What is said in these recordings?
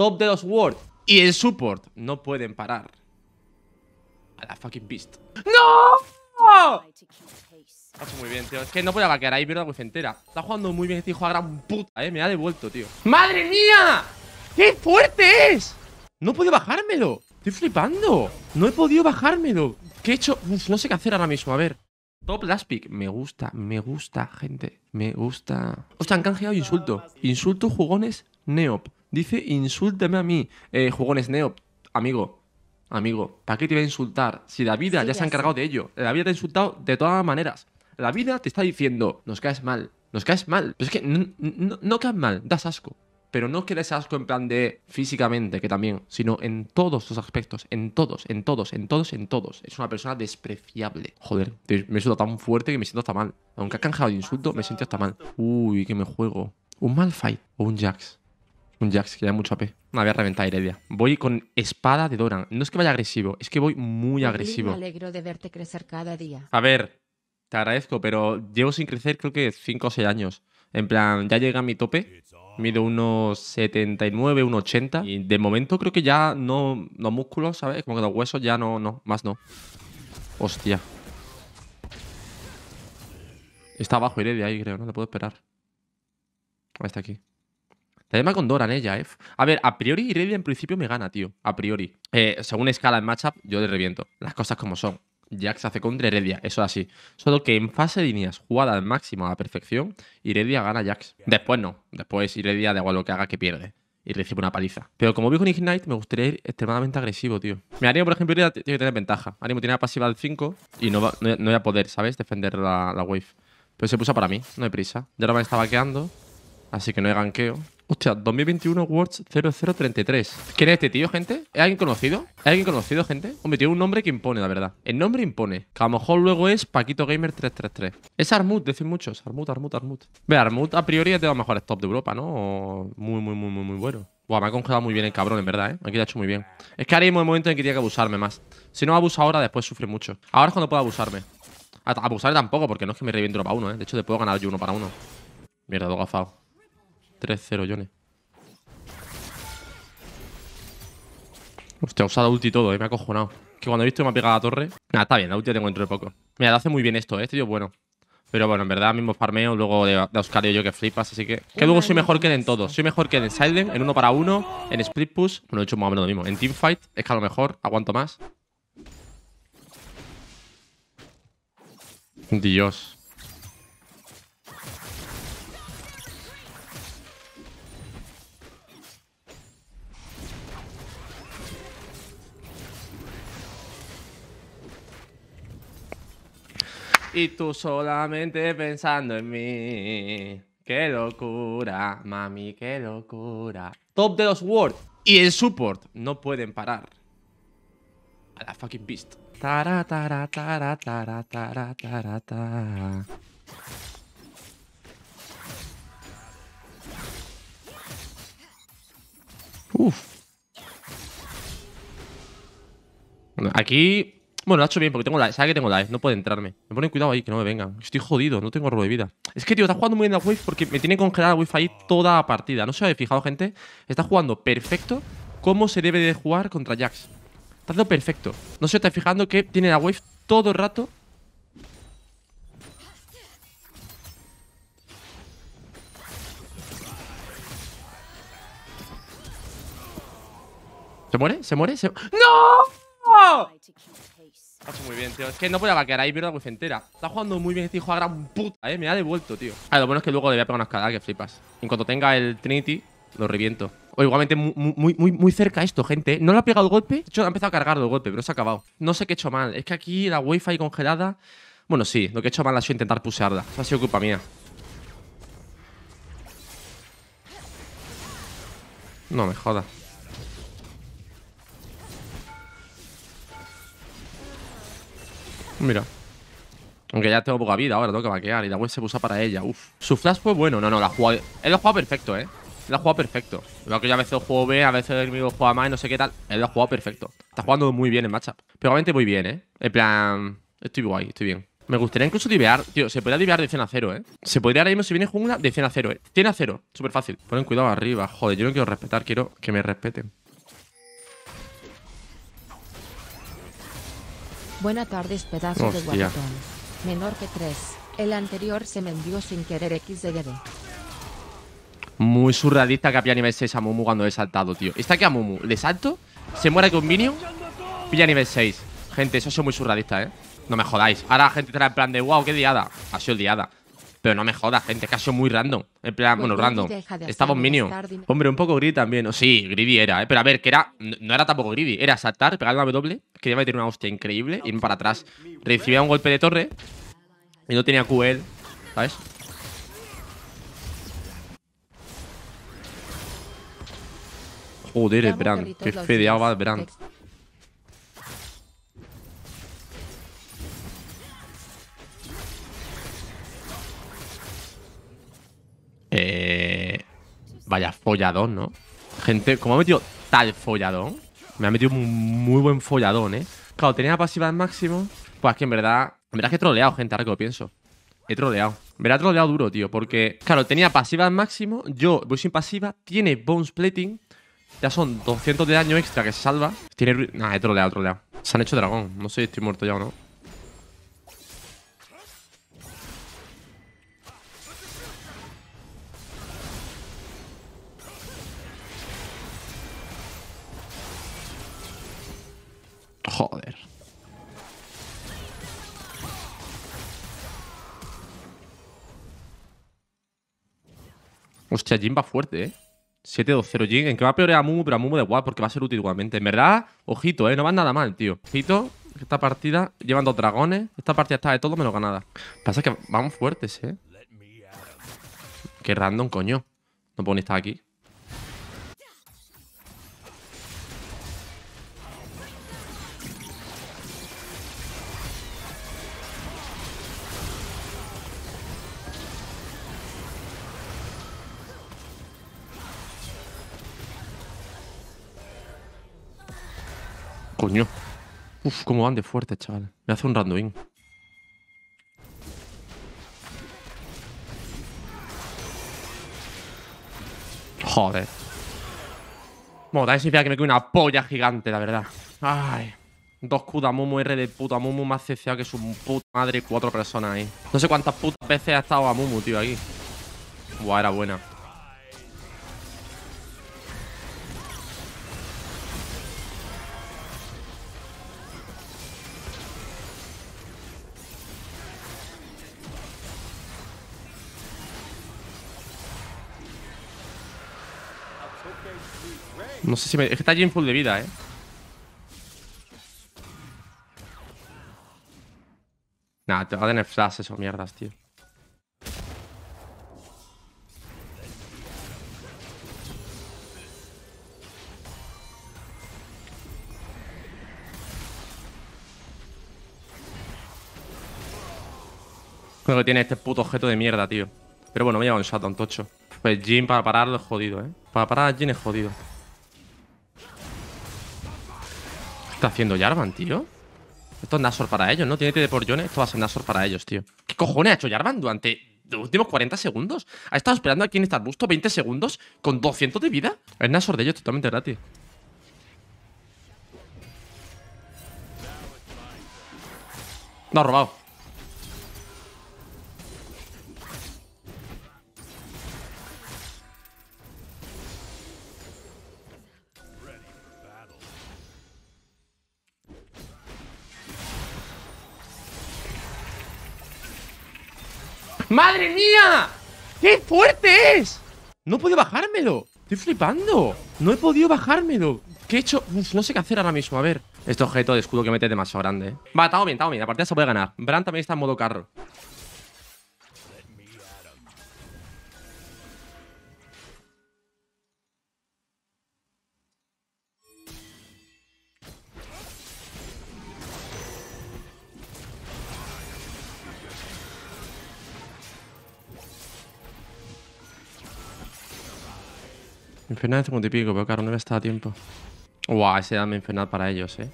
Top de los World y el support no pueden parar. A la fucking beast. ¡No! Ha muy bien, tío. Es que no podía vaquear ahí, se entera. Está jugando muy bien este hijo de gran puta, eh. Me ha devuelto, tío. ¡Madre mía! ¡Qué fuerte es! No he podido bajármelo. Estoy flipando. No he podido bajármelo. ¿Qué he hecho? Uf, no sé qué hacer ahora mismo. A ver. Top last pick. Me gusta, me gusta, gente. Me gusta. Ostras, han canjeado insulto. Insulto, jugones, neop. Dice, insúltame a mí. Eh, neo en amigo. Amigo, ¿para qué te voy a insultar? Si la vida ya, se ha encargado de ello. La vida te ha insultado de todas maneras. La vida te está diciendo, nos caes mal, nos caes mal. Pero es que no, caes mal, das asco. Pero no que des asco en plan de físicamente, que también, sino en todos los aspectos, en todos, en todos, en todos, en todos. Es una persona despreciable. Joder, me suelto tan fuerte que me siento hasta mal. Aunque ha canjado de insulto, me siento hasta mal. Uy, que me juego. ¿Un mal fight o un Jax? Un Jax que da mucho AP. Me había reventar Heredia. Voy con espada de Doran. No es que vaya agresivo, es que voy muy agresivo. Me alegro de verte crecer cada día. A ver, te agradezco, pero llevo sin crecer creo que 5 o 6 años. En plan, ya llega mi tope. Mido unos 79, unos 80. Y de momento creo que ya no. Los músculos, ¿sabes? Como que los huesos ya no, no, más no. Hostia. Está abajo Heredia ahí, creo, ¿no? Le puedo esperar. Ahí está aquí. La con Doran ella, ¿eh? A ver, a priori Iredia en principio me gana, tío. A priori. Eh, según escala en matchup, yo le reviento. Las cosas como son. Jax hace contra Heredia, eso es así. Solo que en fase de líneas jugada al máximo a la perfección, Iredia gana Jax. Después no, después Iredia da igual lo que haga que pierde y recibe una paliza. Pero como vi con Ignite, me gustaría ir extremadamente agresivo, tío. Me haría por ejemplo, tiene que tener ventaja. ánimo tiene la pasiva del 5 y no, voy a poder, ¿sabes? Defender la, wave. Pero se puso para mí, no hay prisa. Ya lo me estaba vaqueando, así que no hay ganqueo. Hostia, 2021 Words 0033. ¿Quién es este tío, gente? ¿Es alguien conocido? ¿Es alguien conocido, gente? Hombre, tiene un nombre que impone, la verdad. El nombre impone. Que a lo mejor luego es Paquito Gamer 333. Es Armut, dicen muchos. Armut, Armut, Armut. Ve, Armut a priori es de los mejores top de Europa, ¿no? Muy, muy, muy, muy, muy bueno. Buah, me ha congelado muy bien el cabrón, en verdad, ¿eh? Aquí lo ha hecho muy bien. Es que ahora mismo el momento en que tiene que abusarme más. Si no abuso ahora, después sufre mucho. Ahora es cuando puedo abusarme. A tampoco, porque no es que me reviento para uno, ¿eh? De hecho, te puedo ganar yo uno para uno. Mierda, lo gafado. 3-0, Yone. Hostia, usado ulti todo, eh. Me ha cojonado. Que cuando he visto me ha pegado la torre. Nada, está bien, la ulti la tengo dentro de poco. Mira, hace muy bien esto, ¿eh? Este tío es bueno. Pero bueno, en verdad, mismo farmeo, luego de, Oscar y yo que flipas, así que... Que luego soy mejor que en todos. Soy mejor que en Silent, en uno para uno, en Split Push... Bueno, he hecho más o menos lo mismo. En Teamfight, es que a lo mejor aguanto más. Dios. Y tú solamente pensando en mí. Qué locura, mami, qué locura. Top de los World y el support no pueden parar. A la fucking beast. Tara, tara, tara, tara, Uf. Aquí bueno, lo ha hecho bien porque tengo la, sabe que tengo la no puede entrarme. Me ponen cuidado ahí, que no me vengan. Estoy jodido, no tengo robo de vida. Es que, tío, está jugando muy bien la wave porque me tiene congelada la wave ahí toda la partida. No se habéis fijado, gente. Está jugando perfecto como se debe de jugar contra Jax. Está haciendo perfecto. No se está fijando que tiene la wave todo el rato. ¿Se muere? ¿Se muere? ¿Se... ¡No! Ha muy bien, tío. Es que no podía vaquear ahí, pierdo la entera. Está jugando muy bien este hijo de gran puta, eh. Me ha devuelto, tío. Ah, lo bueno es que luego le voy a pegar una escalada que flipas. En cuanto tenga el Trinity, lo reviento. O igualmente muy, muy, muy, cerca esto, gente. Eh. No le ha pegado el golpe. De hecho, ha empezado a cargar el golpe, pero se ha acabado. No sé qué he hecho mal. Es que aquí la Wi-Fi congelada. Bueno, sí, lo que he hecho mal ha sido intentar pusearla. Eso ha sido culpa mía. No me jodas. Mira. Aunque ya tengo poca vida ahora, tengo que vaquear. Y la web se usa para ella, Uf Su flash fue bueno. No, no, la jugado Él lo ha jugado perfecto, eh. Él lo ha jugado perfecto. Lo que yo a veces juego B, a veces el enemigo juega más y no sé qué tal. Él lo ha jugado perfecto. Está jugando muy bien en matchup. Pero obviamente muy bien, eh. En plan. Estoy guay, estoy bien. Me gustaría incluso divear. Tío, se podría divear de 100 a 0, eh. Se podría ahora mismo si viene jungla de 100 a 0, eh. 100 a 0. Súper fácil. Ponen cuidado arriba. Joder, yo no quiero respetar, quiero que me respeten. Buenas tardes, pedazo de guapetón. Menor que 3. El anterior se me envió sin querer XDD. Muy surradista que pilla nivel 6 a Mumu cuando he saltado, tío. Está aquí a Mumu. Le salto, se muere con un minion, pilla nivel 6. Gente, eso ha sido muy surradista, ¿eh? No me jodáis. Ahora la gente trae en plan de, wow, qué diada. Ha sido diada. Pero no me jodas, gente, casi muy random. En plan, bueno, random. Estaba un minio. Hombre, un poco greedy también. Sí, greedy era, ¿eh? Pero a ver, que era. No era tampoco greedy. Era saltar, pegar una W, quería meter una hostia increíble, irme para atrás. Recibía un golpe de torre. Y no tenía QL, ¿sabes? Joder, el Brand. Qué fedeado va el Brand. Eh, vaya folladón, ¿no? Gente, como ha metido tal folladón, me ha metido un muy buen folladón, ¿eh? Claro, tenía pasiva al máximo. Pues es que en verdad, en verdad que he troleado, gente, ahora que lo pienso. He troleado. Me he troleado duro, tío, porque, claro, tenía pasiva al máximo, yo voy sin pasiva, tiene bone splitting ya son 200 de daño extra que se salva. Tiene... Nah, he troleado, he troleado. Se han hecho dragón, no sé si estoy muerto ya o no. Joder. Hostia, Jin va fuerte, ¿eh? 7-2-0 Jin, en que va a peor a Mumu, pero a Mumu de igual porque va a ser útil igualmente. En verdad, ojito, ¿eh? No va nada mal, tío. Ojito, esta partida llevan dos dragones. Esta partida está de todo menos ganada. Pasa que vamos fuertes, ¿eh? Qué random, coño. No puedo ni estar aquí. Coño. Uf, cómo van de fuerte, chaval. Me hace un random. Joder. Bueno, también significa que me quede una polla gigante, la verdad. Ay. Dos Amumu, R de puta Mumu más CCA que su puta madre cuatro personas ahí. No sé cuántas putas veces ha estado Amumu, tío, aquí. Buah, era buena. No sé si me... Es que está Jim full de vida, ¿eh? Nah, te va a tener flash eso, mierdas, tío. Creo que tiene este puto objeto de mierda, tío. Pero bueno, me lleva un Shadow, tocho. Pues Jim para pararlo es jodido, ¿eh? Para parar a Jin jodido. ¿Qué está haciendo Jarvan, tío? Esto es Nasor para ellos, ¿no? Tiene que por Jones. Esto va a ser Nasor para ellos, tío. ¿Qué cojones ha hecho Jarvan durante los últimos 40 segundos? ¿Ha estado esperando aquí en este arbusto 20 segundos con 200 de vida? Es Nasor de ellos totalmente gratis. No ha robado. ¡Madre mía! ¡Qué fuerte es! No puedo bajármelo. Estoy flipando. No he podido bajármelo. ¿Qué he hecho? no sé qué hacer ahora mismo. A ver. Este objeto de escudo que mete demasiado grande. Va, estamos bien, estamos bien. La partida se puede ganar. Bran también está en modo carro. Infernal es muy y pero claro, no le está a tiempo. Guau, ese dame infernal para ellos, eh.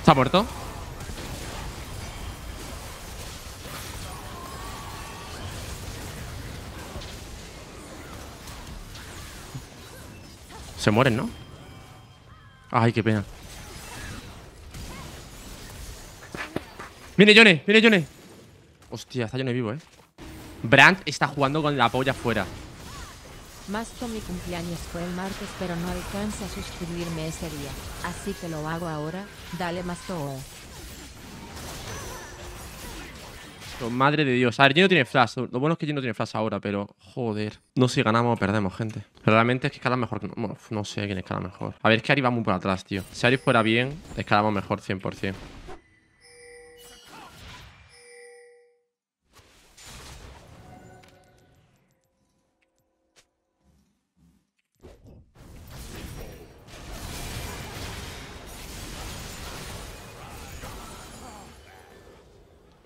¿Está muerto? Se mueren, ¿no? Ay, qué pena. ¡Viene Johnny ¡Viene Yone! Hostia, está Yone vivo, ¿eh? Brandt está jugando con la polla afuera. todo mi cumpleaños fue el martes, pero no alcanza a suscribirme ese día. Así que lo hago ahora. Dale, todo. Madre de Dios. A ver, Gino tiene flash. Lo bueno es que Gino no tiene flash ahora, pero... Joder. No sé si ganamos o perdemos, gente. realmente es que escala mejor. Bueno, no sé quién escala mejor. A ver, es que Ari va muy por atrás, tío. Si Ari fuera bien, escalamos mejor 100%.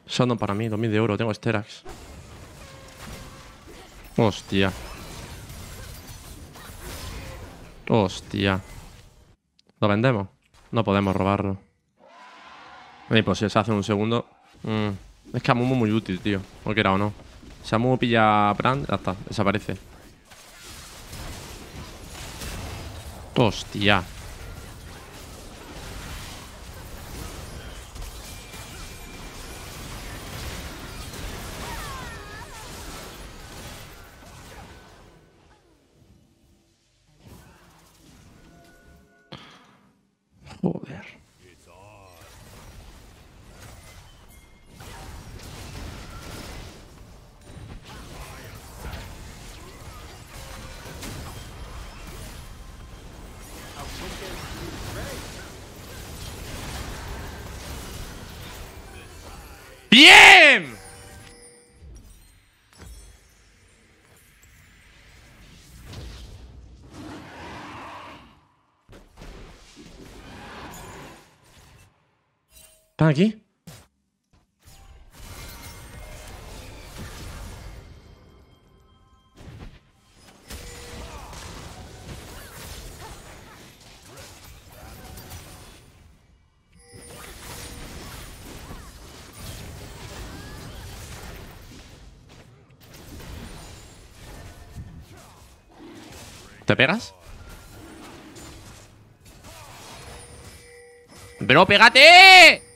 son para mí, 2000 de euro. Tengo Sterax. Hostia. Hostia. ¿Lo vendemos? No podemos robarlo. Y pues si se hace un segundo... Mm. Es que Amumu muy útil, tío. O que era o no. Si Amumu pilla Brand, ya está. Desaparece. Hostia. aquí. ¿Te pegas? ¡Bro, pégate!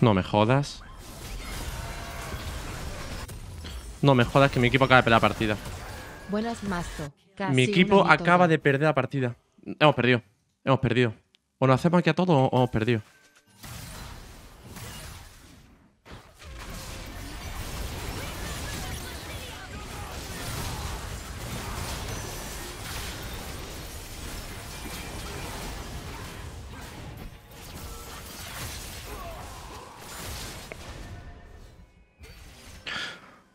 No me jodas. No me jodas que mi equipo acaba de perder la partida. Buenas, mi equipo acaba de perder la partida. Hemos perdido. Hemos perdido. O nos hacemos aquí a todos o hemos perdido.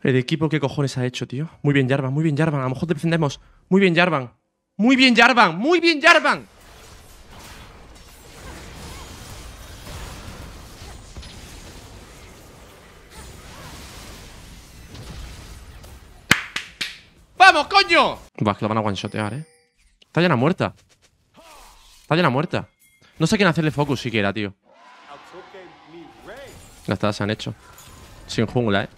El equipo, ¿qué cojones ha hecho, tío? Muy bien, Jarvan, muy bien, Jarvan. A lo mejor defendemos. Muy bien, Jarvan. Muy bien, Jarvan. Muy bien, Jarvan. ¡Vamos, coño! Va, que lo van a one-shotear, eh. Está llena muerta. Está llena muerta. No sé quién hacerle focus siquiera, tío. está, se han hecho. Sin jungla, eh.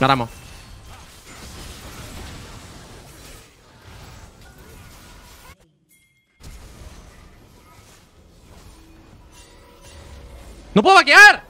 Naramo. ¡No puedo vaquear!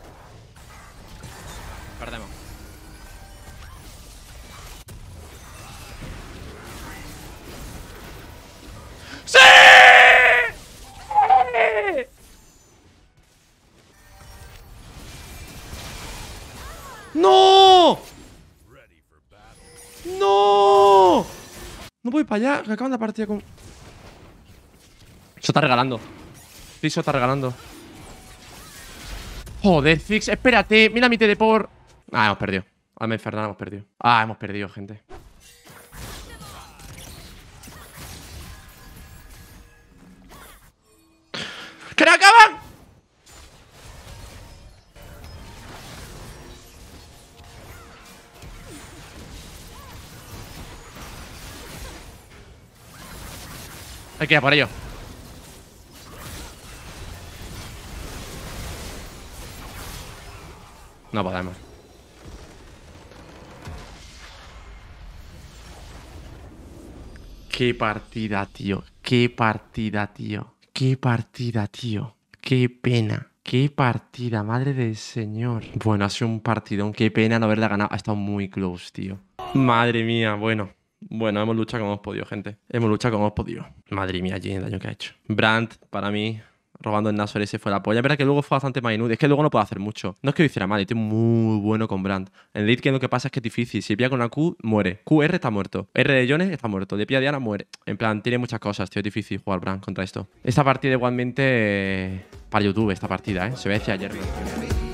para allá, que acaban la partida con... Eso está regalando. Sí, eso está regalando. Joder, Zix, espérate. Mira mi por. Ah, hemos perdido. A me Fernanda hemos perdido. Ah, hemos perdido, gente. ¡Que acaban! Hay que ir por ello. No podemos. Qué partida, tío. Qué partida, tío. Qué partida, tío. Qué pena. Qué partida, madre del señor. Bueno, ha sido un partidón. Qué pena no haberla ganado. Ha estado muy close, tío. Madre mía, bueno. Bueno, hemos luchado como hemos podido, gente. Hemos luchado como hemos podido. Madre mía, allí el daño que ha hecho. Brandt, para mí, robando el Nasor ese fue la polla. pero que luego fue bastante más Es que luego no puedo hacer mucho. No es que lo hiciera mal, estoy muy bueno con Brand. En lead que lo que pasa es que es difícil. Si pilla con la Q, muere. QR está muerto. R de Jones está muerto. De pilla Diana muere. En plan, tiene muchas cosas, tío. Es difícil jugar Brand contra esto. Esta partida igualmente eh, para YouTube, esta partida, ¿eh? Se ve decía ayer.